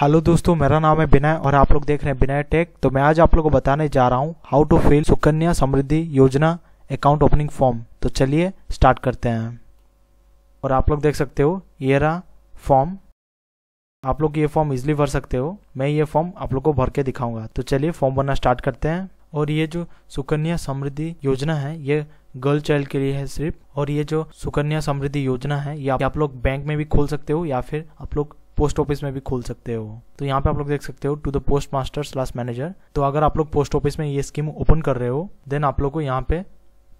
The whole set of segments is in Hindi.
हेलो दोस्तों मेरा नाम है विनय और आप लोग देख रहे हैं विनय टेक तो मैं आज आप लोगों को बताने जा रहा हूँ how to fill Sukanya Samriddhi Yojana account opening form तो चलिए स्टार्ट करते हैं और आप लोग देख सकते हो ये रहा फॉर्म आप लोग ये फॉर्म इजिली भर सकते हो मैं ये फॉर्म आप लोग को भर के दिखाऊंगा तो चलिए फॉर्म भरना स्टार्ट करते हैं और ये जो सुकन्या समृद्धि योजना है ये गर्ल चाइल्ड के लिए है सिर्फ और ये जो सुकन्या समृद्धि योजना है ये आप लोग बैंक में भी खोल सकते हो या फिर आप लोग पोस्ट ऑफिस में भी खोल सकते हो तो यहाँ पे आप लोग देख सकते हो to the post master slash manager तो अगर आप लोग पोस्ट ऑफिस में ये स्कीम ओपन कर रहे हो देन आप लोग को यहाँ पे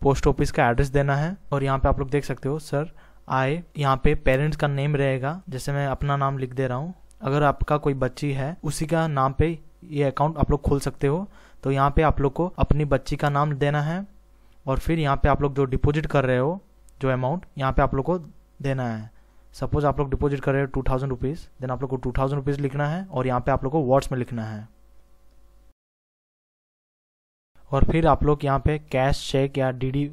पोस्ट ऑफिस का एड्रेस देना है और यहाँ पे आप लोग देख सकते हो सर आए यहाँ पे पेरेंट्स का नेम रहेगा जैसे मैं अपना नाम लिख दे रहा हूँ अगर आपका कोई बच्ची है उसी का नाम पे ये अकाउंट आप लोग खोल सकते हो तो यहाँ पे आप लोग को अपनी बच्ची का नाम देना है और फिर यहाँ पे आप लोग जो डिपॉजिट कर रहे हो जो अमाउंट यहाँ पे आप लोग को देना है सपोज आप लोग डिपॉजिट कर रहे हो टू थाउजेंड रुपीज़ देन आप लोग को टू थाउजेंड रुपीज़ लिखना है और यहाँ पे आप लोग को वर्ड्स में लिखना है और फिर आप लोग यहाँ पे कैश चेक या डीडी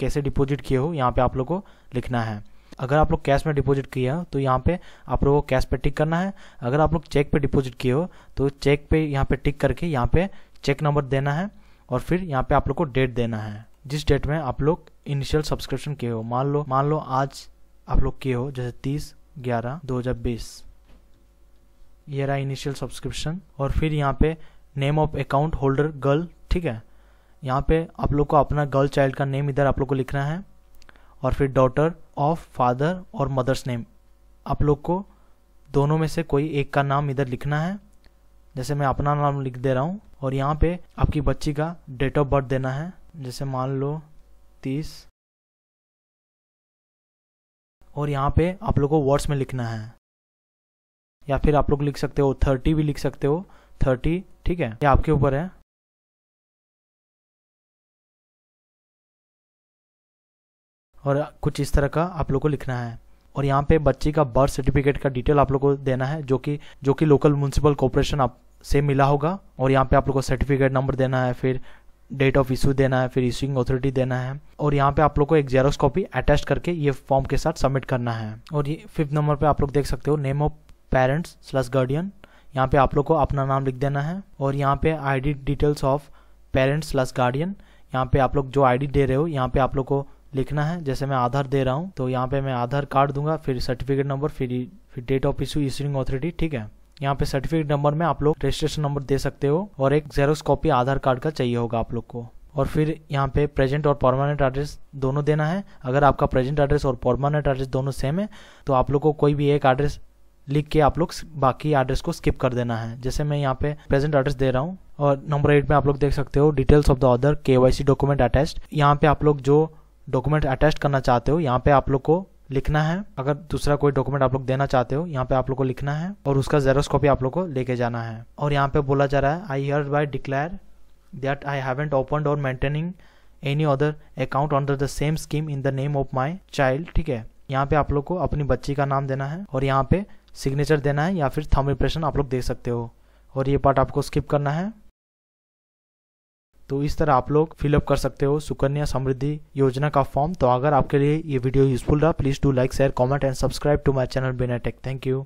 कैसे डिपॉजिट किए हो यहाँ पे आप लोग को लिखना है अगर आप लोग कैश में डिपॉजिट किया तो यहाँ पे आप लोग को कैश पे टिक करना है अगर आप लोग चेक पे डिपॉजिट किए हो तो चेक पे यहाँ पे टिक करके यहाँ पे चेक नंबर देना है और फिर यहाँ पे आप लोग को डेट देना है जिस डेट में आप लोग इनिशियल सब्सक्रिप्शन किए हो मान लो मान लो आज आप लोग के हो जैसे तीस ग्यारह दो हज़ार बीस ये रहा इनिशियल सब्सक्रिप्शन और फिर यहाँ पे name of account holder girl ठीक है यहाँ पे आप लोग को अपना गर्ल चाइल्ड का नेम इधर आप लोग को लिखना है और फिर डॉटर ऑफ फादर और मदर्स नेम आप लोग को दोनों में से कोई एक का नाम इधर लिखना है जैसे मैं अपना नाम लिख दे रहा हूँ और यहाँ पे आपकी बच्ची का डेट ऑफ बर्थ देना है जैसे मान लो तीस और यहाँ पे आप लोगों को वर्ड्स में लिखना है या फिर आप लोग लिख सकते हो थर्टी भी लिख सकते हो थर्टी ठीक है ये आपके ऊपर है और कुछ इस तरह का आप लोग को लिखना है और यहाँ पे बच्चे का बर्थ सर्टिफिकेट का डिटेल आप लोग को देना है जो कि जो कि लोकल म्यूनसिपल कॉरपोरेशन आप से मिला होगा और यहाँ पे आप लोग को सर्टिफिकेट नंबर देना है फिर डेट ऑफ इश्यू देना है फिर इशूइंग अथॉरिटी देना है और यहाँ पे आप लोग को एक जेरोस कॉपी अटैच करके ये फॉर्म के साथ सबमिट करना है और ये फिफ्थ नंबर पे आप लोग देख सकते हो name of parents slash guardian यहाँ पे आप लोग को अपना नाम लिख देना है और यहाँ पे ID details of parents slash guardian यहाँ पे आप लोग जो आईडी दे रहे हो यहाँ पे आप लोग को लिखना है जैसे मैं आधार दे रहा हूँ तो यहाँ पे मैं आधार कार्ड दूंगा फिर सर्टिफिकेट नंबर फिर फिर date of issue issuing authority ठीक है यहाँ पे सर्टिफिकेट नंबर में आप लोग रजिस्ट्रेशन नंबर दे सकते हो और एक जेरोस कॉपी आधार कार्ड का चाहिए होगा आप लोग को और फिर यहाँ पे प्रेजेंट और परमानेंट एड्रेस दोनों देना है अगर आपका प्रेजेंट एड्रेस और परमानेंट एड्रेस दोनों सेम है तो आप लोग को कोई भी एक एड्रेस लिख के आप लोग बाकी एड्रेस को स्किप कर देना है जैसे मैं यहाँ पे प्रेजेंट एड्रेस दे रहा हूँ और नंबर एट में आप लोग देख सकते हो details of the other K Y C document attach यहाँ पे आप लोग जो डॉक्यूमेंट अटैच करना चाहते हो यहाँ पे आप लोग को लिखना है अगर दूसरा कोई डॉक्यूमेंट आप लोग देना चाहते हो यहाँ पे आप लोग को लिखना है और उसका जेरोस कॉपी आप लोग को लेके जाना है और यहाँ पे बोला जा रहा है I hereby declare that I haven't open or maintaining any other account under the same scheme in the name of my child ठीक है यहाँ पे आप लोग को अपनी बच्ची का नाम देना है और यहाँ पे सिग्नेचर देना है या फिर थम इम्प्रेशन आप लोग दे सकते हो और ये पार्ट आपको स्किप करना है तो इस तरह आप लोग फिलअप कर सकते हो सुकन्या समृद्धि योजना का फॉर्म तो अगर आपके लिए ये वीडियो यूजफुल रहा please do like share comment and subscribe to my channel बिना टेक थैंक यू